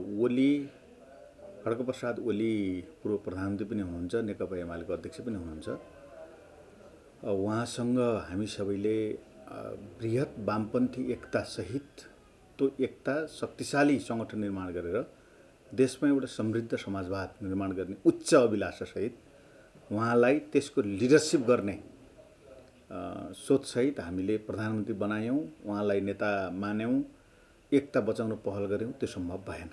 ओली प्रसाद ओली पूर्व प्रधानमन्त्री पनि हुनुहुन्छ नेकपा एमालेको अध्यक्ष पनि हुनुहुन्छ उहाँसँग हामी सबैले वृहत वामपन्थी एकतासहित त्यो एकता शक्तिशाली सङ्गठन निर्माण गरेर देशमा एउटा समृद्ध समाजवाद निर्माण गर्ने उच्च अभिलाषासहित उहाँलाई त्यसको लिडरसिप गर्ने सोचसहित हामीले प्रधानमन्त्री बनायौँ उहाँलाई नेता मान्यौँ एकता बचाउन पहल गऱ्यौँ त्यो सम्भव भएन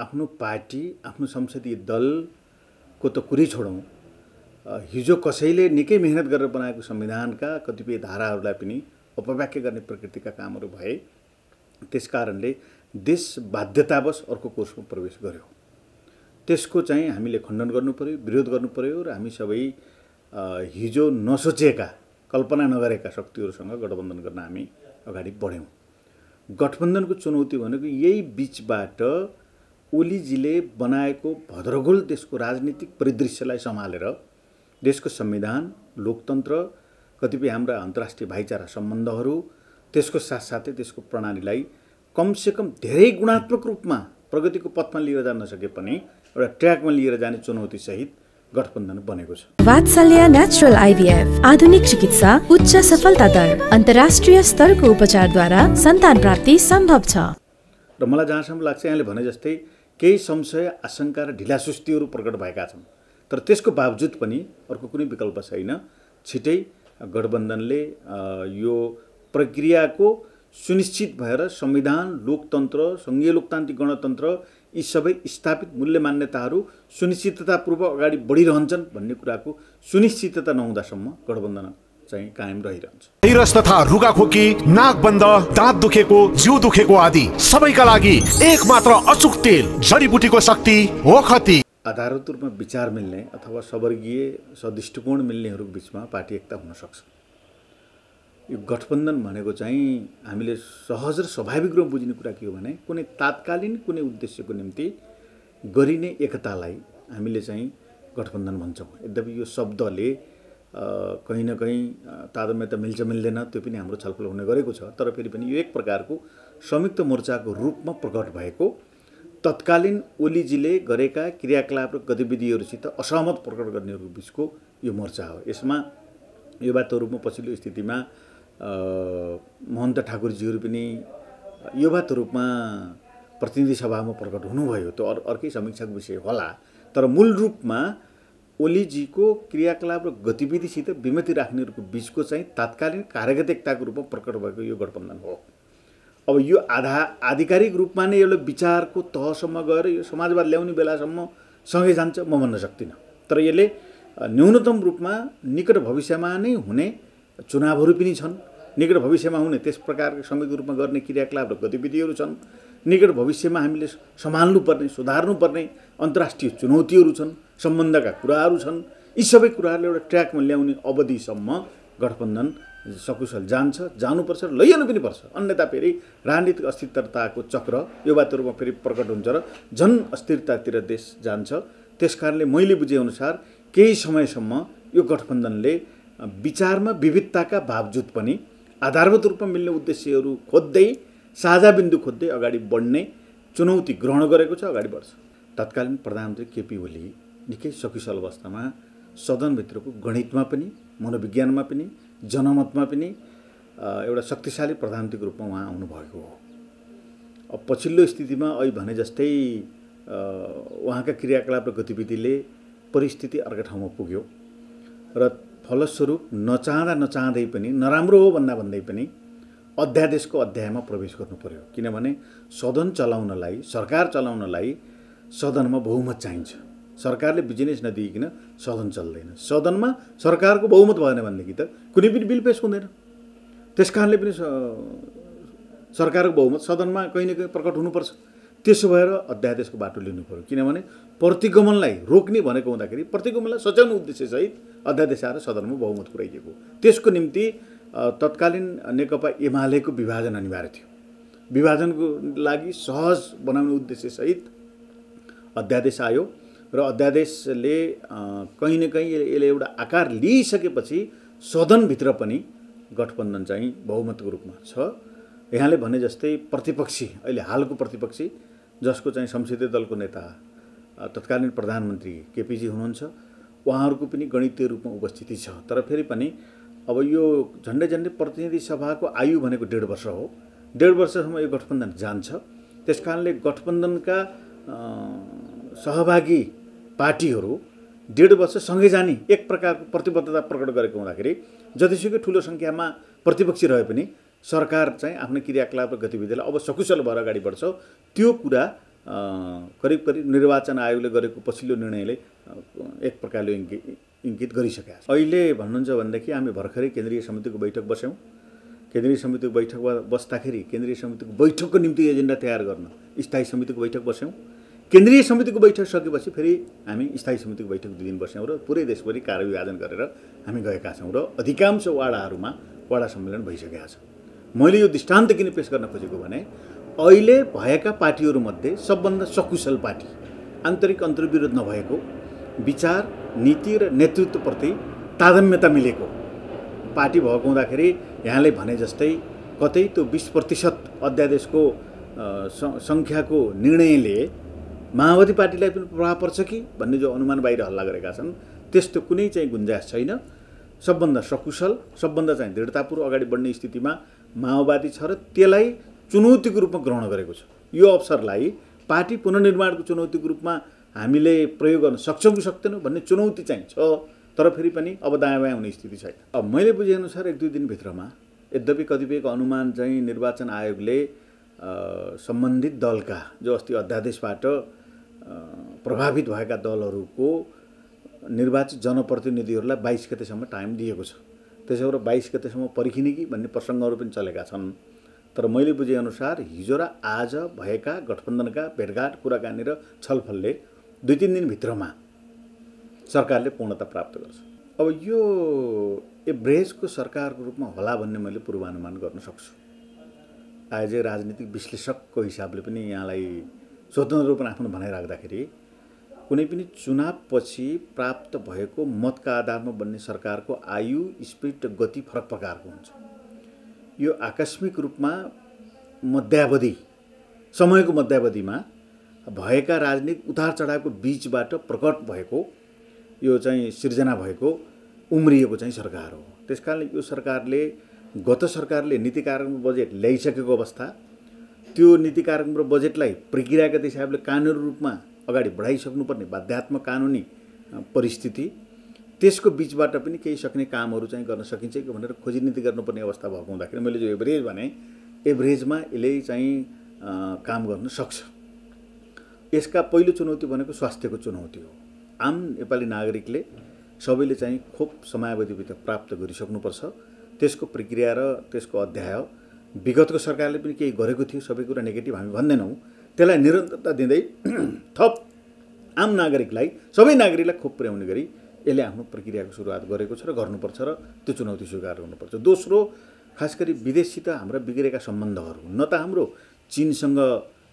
आफ्नो पार्टी आफ्नो संसदीय दलको त कुरै छोडौँ हिजो कसैले निकै मेहनत गरेर बनाएको संविधानका कतिपय धाराहरूलाई पनि अपव्याख्या गर्ने प्रकृतिका कामहरू भए त्यस कारणले देश बाध्यतावश अर्को कोर्समा प्रवेश गर्यो त्यसको चाहिँ हामीले खण्डन गर्नु पऱ्यो विरोध गर्नु पऱ्यो र हामी सबै हिजो नसोचेका कल्पना नगरेका शक्तिहरूसँग गठबन्धन गर्न हामी अगाडि बढ्यौँ गठबन्धनको चुनौती भनेको यही बिचबाट ओलीजीले बनाएको भद्रगोल देशको राजनीतिक परिदृश्यलाई सम्हालेर देशको संविधान लोकतन्त्र कतिपय हाम्रा अन्तर्राष्ट्रिय भाइचारा सम्बन्धहरू त्यसको साथसाथै त्यसको प्रणालीलाई कमसेकम धेरै गुणात्मक रूपमा प्रगतिको पथमा लिएर जान नसके पनि एउटा ट्र्याकमा लिएर जाने चुनौतीसहित गठबन्धन बनेको छ वात्सल्य नेचुरल आइभीएफ आधुनिक चिकित्सा उच्च सफलता दर अन्तर्राष्ट्रिय स्तरको उपचारद्वारा सन्तान प्राप्ति सम्भव छ र मलाई जहाँसम्म लाग्छ यहाँले भने जस्तै केही संशय आशङ्का र ढिलासुस्तीहरू प्रकट भएका छन् तर त्यसको बावजुद पनि अर्को कुनै विकल्प छैन छिटै गठबन्धनले यो प्रक्रियाको सुनिश्चित भएर संविधान लोकतन्त्र सङ्घीय लोकतान्त्रिक गणतन्त्र यी सबै स्थापित मूल्य मान्यताहरू सुनिश्चिततापूर्वक अगाडि बढिरहन्छन् भन्ने कुराको सुनिश्चितता नहुँदासम्म गठबन्धन चाहिँ कायम रहिरहन्छ तथा रुगाखोकी नाक बन्द दाँत दुखेको जिउ दुखेको आदि सबैका लागि एक अचुक तेल जडीबुटीको शक्ति ओखती आधारभूत रूपमा विचार मिल्ने अथवा सवर्गीय सदृष्टिकोण मिल्नेहरू बिचमा पार्टी एकता हुन सक्छ यो गठबन्धन भनेको चाहिँ हामीले सहज र स्वाभाविक रूपमा बुझ्ने कुरा के हो भने कुनै तात्कालीन कुनै उद्देश्यको निम्ति गरिने एकतालाई हामीले चाहिँ गठबन्धन भन्छौँ यद्यपि यो शब्दले कहीँ न कहीँ तादम्य त मिल्छ मिल्दैन त्यो पनि हाम्रो छलफल हुने गरेको छ तर फेरि पनि यो एक प्रकारको संयुक्त मोर्चाको रूपमा प्रकट भएको तत्कालीन ओलीजीले गरेका क्रियाकलाप र गतिविधिहरूसित असहमत प्रकट गर्नेहरू बिचको यो मोर्चा हो यसमा युवा रूपमा पछिल्लो स्थितिमा महन्त ठाकुरजीहरू पनि युवा रूपमा प्रतिनिधि सभामा प्रकट हुनुभयो त्यो अर्कै समीक्षाको विषय होला तर मूल रूपमा ओलीजीको क्रियाकलाप र गतिविधिसित विमति राख्नेहरूको बिचको चाहिँ तात्कालीन कार्यगत एकताको रूपमा प्रकट भएको यो गठबन्धन हो अब यो आधा आधिकारिक रूपमा नै एउटा विचारको तहसम्म गएर यो समाजवाद ल्याउने बेलासम्म सँगै जान्छ म भन्न सक्दिनँ तर यसले न्यूनतम रूपमा निकट भविष्यमा नै हुने चुनावहरू पनि छन् निकट भविष्यमा हुने त्यस प्रकारको संयुक्त रूपमा गर्ने क्रियाकलाप र गतिविधिहरू छन् निकट भविष्यमा हामीले सम्हाल्नुपर्ने सुधार्नुपर्ने अन्तर्राष्ट्रिय चुनौतीहरू छन् सम्बन्धका कुराहरू छन् यी सबै कुराहरूले एउटा ट्र्याकमा ल्याउने अवधिसम्म गठबन्धन सकुशल जान्छ जानुपर्छ र लैजानु पनि पर्छ अन्यथा फेरि राजनीतिक अस्थिरताको चक्र यो रूपमा फेरि प्रकट हुन्छ र झन् अस्थिरतातिर देश जान्छ त्यस कारणले मैले बुझेअनुसार केही समयसम्म यो गठबन्धनले विचारमा विविधताका बावजुद पनि आधारभूत रूपमा मिल्ने उद्देश्यहरू खोज्दै साझा बिन्दु खोज्दै अगाडि बढ्ने चुनौती ग्रहण गरेको छ अगाडि बढ्छ तत्कालीन प्रधानमन्त्री केपी ओली निकै सकिसल अवस्थामा सदनभित्रको गणितमा पनि मनोविज्ञानमा पनि जनमतमा पनि एउटा शक्तिशाली प्रधानमन्त्रीको रूपमा उहाँ आउनुभएको हो अब पछिल्लो स्थितिमा अहिले भने जस्तै उहाँका क्रियाकलाप र गतिविधिले परिस्थिति अर्का ठाउँमा पुग्यो र फलस्वरूप नचाहँदा नचाहँदै पनि नराम्रो हो भन्दा भन्दै पनि अध्यादेशको अध्यायमा प्रवेश गर्नु पर्यो किनभने सदन चलाउनलाई सरकार चलाउनलाई सदनमा बहुमत चाहिन्छ सरकारले बिजनेस नदिइकन सदन चल्दैन सदनमा सरकारको बहुमत भएन भनेदेखि त कुनै पनि बिल पेस हुँदैन त्यस कारणले पनि सरकारको बहुमत सदनमा कहीँ न कहीँ प्रकट हुनुपर्छ त्यसो भएर अध्यादेशको बाटो लिनु पऱ्यो किनभने प्रतिगमनलाई रोक्ने भनेको हुँदाखेरि प्रतिगमनलाई सच्याउनु उद्देश्यसहित अध्यादेश आएर सदनमा बहुमत पुऱ्याइदिएको त्यसको निम्ति तत्कालीन नेकपा एमालेको विभाजन अनिवार्य थियो विभाजनको लागि सहज बनाउने उद्देश्यसहित अध्यादेश आयो र अध्यादेशले कहीँ न कहीँ यसले एउटा आकार लिइसकेपछि सदनभित्र पनि गठबन्धन चाहिँ बहुमतको रूपमा छ यहाँले भने जस्तै प्रतिपक्षी अहिले हालको प्रतिपक्षी जसको चाहिँ संसदीय दलको नेता तत्कालीन प्रधानमन्त्री केपिजी हुनुहुन्छ उहाँहरूको पनि गणितीय रूपमा उपस्थिति छ तर फेरि पनि अब यो झन्डै झन्डै प्रतिनिधि सभाको आयु भनेको डेढ वर्ष हो डेढ वर्षसम्म यो गठबन्धन जान्छ त्यस कारणले गठबन्धनका सहभागी पार्टीहरू डेढ वर्ष सँगै जाने एक प्रकारको प्रतिबद्धता प्रकट गरेको हुँदाखेरि जतिसुकै ठुलो सङ्ख्यामा प्रतिपक्षी रहे पनि सरकार चाहिँ आफ्नो क्रियाकलाप र गतिविधिलाई अब सकुशल भएर अगाडि बढ्छ त्यो कुरा करिब करिब निर्वाचन आयोगले गरेको पछिल्लो निर्णयले एक प्रकारले इङ्कित गरिसकेका छौँ अहिले भन्नुहुन्छ भनेदेखि हामी भर्खरै केन्द्रीय समितिको बैठक बस्यौँ केन्द्रीय समितिको बैठक बस्दाखेरि केन्द्रीय समितिको बैठकको निम्ति एजेन्डा तयार गर्न स्थायी समितिको बैठक बस्यौँ केन्द्रीय समितिको बैठक सकेपछि फेरि हामी स्थायी समितिको बैठक दुई दिन बस्यौँ र पुरै देशभरि कार्यविभाजन गरेर हामी गएका छौँ र अधिकांश वाडाहरूमा वाडा सम्मेलन भइसकेका छ मैले यो दृष्टान्त किन पेस गर्न खोजेको भने अहिले भएका पार्टीहरूमध्ये सबभन्दा सकुशल पार्टी आन्तरिक अन्तर्विरोध नभएको विचार नीति र नेतृत्वप्रति तादम्यता मिलेको पार्टी भएको हुँदाखेरि यहाँले भने जस्तै कतै त्यो बिस प्रतिशत अध्यादेशको सङ्ख्याको निर्णयले माओवादी पार्टीलाई पनि प्रभाव पर्छ कि भन्ने जो अनुमान बाहिर हल्ला गरेका छन् त्यस्तो कुनै चाहिँ गुन्जास छैन सबभन्दा सकुशल सबभन्दा चाहिँ दृढतापूर्वक अगाडि बढ्ने स्थितिमा माओवादी छ र त्यसलाई चुनौतीको रूपमा ग्रहण गरेको छ यो अवसरलाई पार्टी पुनर्निर्माणको चुनौतीको रूपमा हामीले प्रयोग गर्न सक्छौँ कि सक्दैनौँ भन्ने चुनौती चाहिँ छ तर फेरि पनि अब दायाँ बायाँ हुने स्थिति छैन अब मैले बुझेअनुसार एक दुई दिनभित्रमा यद्यपि कतिपयको अनुमान चाहिँ निर्वाचन आयोगले सम्बन्धित दलका जो अस्ति अध्यादेशबाट प्रभावित भएका दलहरूको निर्वाचित जनप्रतिनिधिहरूलाई बाइस गतेसम्म टाइम दिएको छ त्यसो भएर बाइस गतेसम्म पर्खिने कि भन्ने प्रसङ्गहरू पनि चलेका छन् तर मैले बुझेअनुसार हिजो र आज भएका गठबन्धनका भेटघाट कुराकानी र छलफलले दुई तिन दिनभित्रमा सरकारले पूर्णता प्राप्त गर्छ अब यो एभरेजको सरकारको रूपमा होला भन्ने मैले पूर्वानुमान गर्न सक्छु आयोजक राजनीतिक विश्लेषकको हिसाबले पनि यहाँलाई स्वतन्त्र रूपमा आफ्नो भनाइराख्दाखेरि कुनै पनि चुनावपछि प्राप्त भएको मतका आधारमा बन्ने सरकारको आयु स्पिड र गति फरक प्रकारको हुन्छ यो आकस्मिक रूपमा मध्यावधि समयको मध्यावधिमा भएका राजनीतिक उतार चढावको बिचबाट प्रकट भएको यो चाहिँ सिर्जना भएको उम्रिएको चाहिँ सरकार हो त्यस कारणले यो सरकारले गत सरकारले नीति कार्यक्रम बजेट ल्याइसकेको अवस्था त्यो नीति कार्यक्रम र बजेटलाई प्रक्रियागत हिसाबले कानुन रूपमा अगाडि बढाइसक्नुपर्ने बाध्यात्मक कानुनी परिस्थिति त्यसको बिचबाट पनि केही सक्ने कामहरू चाहिँ गर्न सकिन्छ कि भनेर खोजी नीति गर्नुपर्ने अवस्था भएको हुँदाखेरि मैले जो एभरेज भने एभरेजमा यसले चाहिँ काम गर्न सक्छ यसका पहिलो चुनौती भनेको स्वास्थ्यको चुनौती हो आम नेपाली नागरिकले सबैले चाहिँ खोप समयावधिभित्र प्राप्त गरिसक्नुपर्छ त्यसको प्रक्रिया र त्यसको अध्याय विगतको सरकारले पनि केही गरेको थियो सबै कुरा नेगेटिभ हामी भन्दैनौँ त्यसलाई निरन्तरता दिँदै थप आम नागरिकलाई सबै नागरिकलाई खोप पुर्याउने गरी यसले आफ्नो प्रक्रियाको सुरुवात गरेको छ र गर्नुपर्छ र त्यो चुनौती स्वीकार गर्नुपर्छ दोस्रो खास गरी विदेशसित हाम्रा बिग्रेका सम्बन्धहरू न त हाम्रो चिनसँग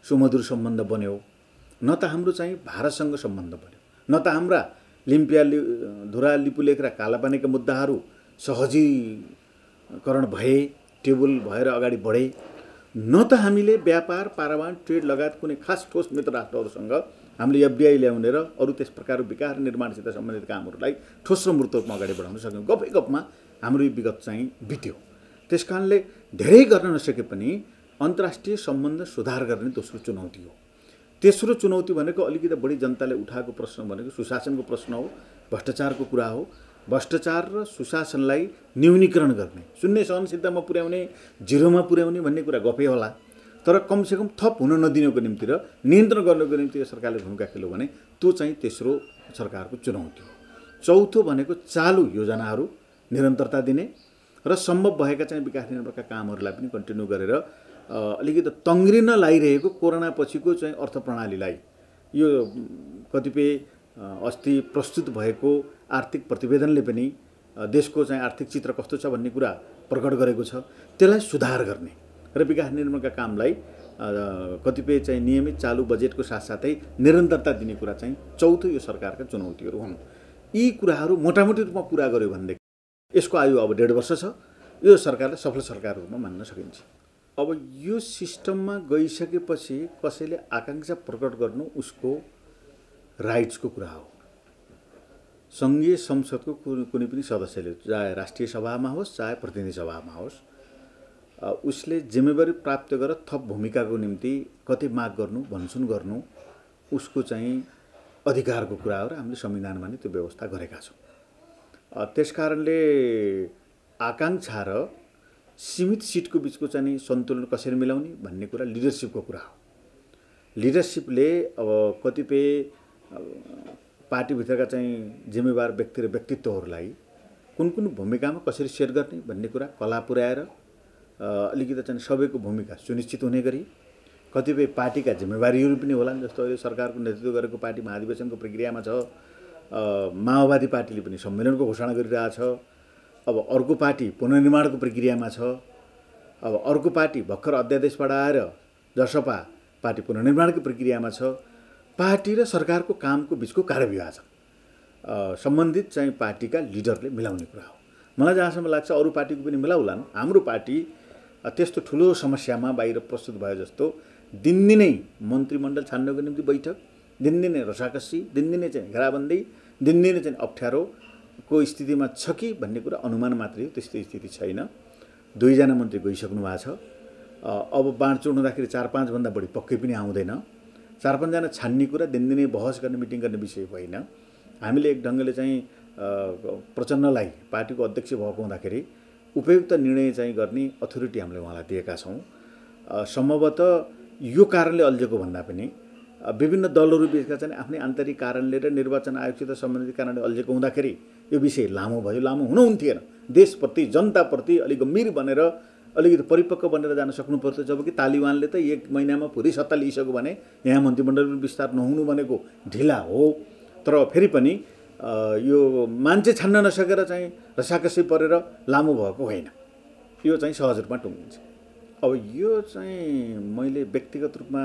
सुमधुर सम्बन्ध बन्यो न त हाम्रो चाहिँ भारतसँग सम्बन्ध पऱ्यो न त हाम्रा लिम्पिया लि धुरा लिपुलेख र कालापानीका मुद्दाहरू सहजीकरण भए टेबल भएर अगाडि बढे न त हामीले व्यापार पारावान ट्रेड लगायत कुनै खास ठोस मित्र राष्ट्रहरूसँग हामीले एफडिआई ल्याउने र अरू त्यस प्रकारको विकास निर्माणसित सम्बन्धित कामहरूलाई ठोस र मूर्त रूपमा अगाडि बढाउन सक्यौँ गफै गफमा हाम्रो यो विगत चाहिँ बित्यो त्यस कारणले धेरै गर्न नसके पनि अन्तर्राष्ट्रिय सम्बन्ध सुधार गर्ने दोस्रो चुनौती हो तेस्रो चुनौती भनेको अलिकति बढी जनताले उठाएको प्रश्न भनेको सुशासनको प्रश्न हो भ्रष्टाचारको कुरा हो भ्रष्टाचार र सुशासनलाई न्यूनीकरण गर्ने शून्य सहनशीलतामा पुर्याउने जिरोमा पुर्याउने भन्ने कुरा गफै होला तर कमसेकम थप हुन नदिनको निम्ति र नियन्त्रण गर्नको निम्ति सरकारले भूमिका खेल्यो भने त्यो चाहिँ तेस्रो सरकारको चुनौती हो चौथो भनेको चालु योजनाहरू निरन्तरता दिने र सम्भव भएका चाहिँ विकास निर्माणका कामहरूलाई पनि कन्टिन्यू गरेर अलिकति तङ्ग्रिन लागिरहेको कोरोना पछिको चाहिँ अर्थ प्रणालीलाई यो कतिपय अस्ति प्रस्तुत भएको आर्थिक प्रतिवेदनले पनि देशको चाहिँ आर्थिक चित्र कस्तो छ भन्ने कुरा प्रकट गरेको छ त्यसलाई सुधार गर्ने र विकास निर्माणका कामलाई कतिपय चाहिँ नियमित चालु बजेटको साथसाथै निरन्तरता दिने कुरा चाहिँ चौथो यो सरकारका चुनौतीहरू हुन् यी कुराहरू मोटामोटी रूपमा पुरा गर्यो भनेदेखि यसको आयु अब डेढ वर्ष छ यो सरकारलाई सफल सरकार रूपमा मान्न सकिन्छ अब यो सिस्टममा गइसकेपछि कसैले आकाङ्क्षा प्रकट गर्नु उसको राइट्सको कुरा हो सङ्घीय संसदको कुनै पनि सदस्यले चाहे राष्ट्रिय सभामा होस् चाहे प्रतिनिधि सभामा होस् उसले जिम्मेवारी प्राप्त गरेर थप भूमिकाको निम्ति कति माग गर्नु भन्छुन गर्नु उसको चाहिँ अधिकारको कुरा हो र हामीले संविधानमा नै त्यो व्यवस्था गरेका छौँ त्यस कारणले आकाङ्क्षा र सीमित सिटको बिचको चाहिँ सन्तुलन कसरी मिलाउने भन्ने कुरा लिडरसिपको कुरा हो लिडरसिपले अब कतिपय पार्टीभित्रका चाहिँ जिम्मेवार व्यक्ति र व्यक्तित्वहरूलाई कुन कुन भूमिकामा कसरी सेट गर्ने भन्ने कुरा कला पुर्याएर अलिकति चाहिँ सबैको भूमिका सुनिश्चित हुने गरी कतिपय पार्टीका जिम्मेवारीहरू पनि होलान् जस्तो अहिले सरकारको नेतृत्व गरेको पार्टी महाधिवेशनको प्रक्रियामा छ माओवादी पार्टीले पनि सम्मेलनको घोषणा गरिरहेछ अब अर्को पार्टी पुनर्निर्माणको प्रक्रियामा छ अब अर्को पार्टी भर्खर अध्यादेशबाट आएर जसपा पार्टी पुनर्निर्माणको प्रक्रियामा छ पार्टी र सरकारको कामको बिचको कार्यविभाजन सम्बन्धित चाहिँ पार्टीका लिडरले मिलाउने कुरा हो मलाई जहाँसम्म लाग्छ अरू पार्टीको पनि मिलाउलान् हाम्रो पार्टी त्यस्तो ठुलो समस्यामा बाहिर प्रस्तुत भयो जस्तो दिनदिनै मन्त्रीमण्डल छान्नको निम्ति बैठक दिनदिनै रसाकसी दिनदिनै चाहिँ घेराबन्दी दिनदिनै चाहिँ अप्ठ्यारो को स्थितिमा छ कि भन्ने कुरा अनुमान मात्रै हो त्यस्तो स्थिति छैन दुईजना मन्त्री गइसक्नु भएको छ अब बाँड बाँडचुँड हुँदाखेरि चार पाँचभन्दा बढी पक्कै पनि आउँदैन चार पाँचजना छान्ने कुरा दिनदिनै बहस गर्ने मिटिङ गर्ने विषय होइन हामीले एक ढङ्गले चाहिँ प्रचण्डलाई पार्टीको अध्यक्ष भएको हुँदाखेरि उपयुक्त निर्णय चाहिँ गर्ने अथोरिटी हामीले उहाँलाई दिएका छौँ सम्भवतः यो कारणले अल्झेको भन्दा पनि विभिन्न दलहरू बिचका चाहिँ आफ्नै आन्तरिक कारणले र निर्वाचन आयोगसित सम्बन्धित कारणले अल्झेको हुँदाखेरि यो विषय लामो भयो लामो हुनुहुन्थेन देशप्रति जनताप्रति अलिक गम्भीर बनेर अलिकति परिपक्व बनेर जान सक्नुपर्छ जबकि तालिबानले त एक महिनामा पुरै सत्ता लिइसक्यो भने यहाँ मन्त्रीमण्डल विस्तार नहुनु भनेको ढिला हो तर फेरि पनि यो मान्छे छान्न नसकेर चाहिँ रसाकसी परेर लामो भएको होइन यो चाहिँ सहज रूपमा टुङ्गिन्छ अब यो चाहिँ मैले व्यक्तिगत रूपमा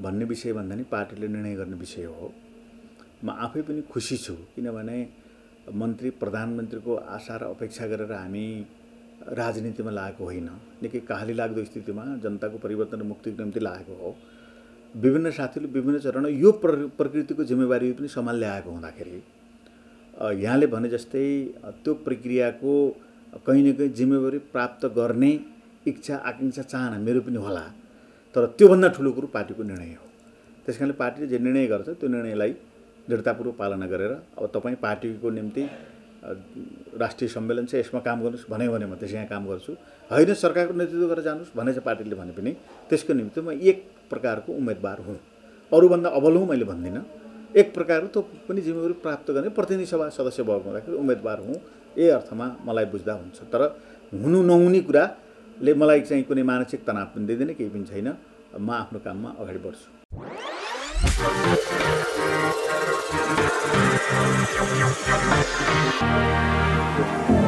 भन्ने विषय भन्दा नि पार्टीले निर्णय गर्ने विषय हो म आफै पनि खुसी छु किनभने मन्त्री प्रधानमन्त्रीको आशा र अपेक्षा गरेर हामी राजनीतिमा लागेको होइन निकै कहाली लाग्दो स्थितिमा जनताको परिवर्तन र मुक्तिको निम्ति लागेको हो विभिन्न साथीले विभिन्न चरण यो प्र प्रकृतिको जिम्मेवारी पनि सम्हाल ल्याएको हुँदाखेरि यहाँले भने जस्तै त्यो प्रक्रियाको कहीँ न कहीँ जिम्मेवारी प्राप्त गर्ने इच्छा आकाङ्क्षा चाहना मेरो पनि होला तर त्योभन्दा ठुलो कुरो पार्टीको निर्णय हो त्यस कारणले पार्टीले जे निर्णय गर्छ त्यो निर्णयलाई दृढतापूर्वक पालना गरेर अब तपाईँ पार्टीको निम्ति राष्ट्रिय सम्मेलन छ यसमा काम गर्नुहोस् भन्यो भने म त्यसै यहाँ काम गर्छु होइन सरकारको नेतृत्व गरेर जानुहोस् भने चाहिँ पार्टीले भने पनि त्यसको निम्ति म एक प्रकारको उम्मेदवार हुँ अरूभन्दा अबल हुँ मैले भन्दिनँ एक प्रकारको त्यो पनि जिम्मेवारी प्राप्त गर्ने प्रतिनिधि सभा सदस्य भएको हुँदाखेरि उम्मेदवार हुँ यही अर्थमा मलाई बुझ्दा हुन्छ तर हुनु नहुने कुरा ले मलाई चाहिँ कुनै मानसिक तनाव पनि दिँदैन केही पनि छैन म आफ्नो काममा अगाडि बढ्छु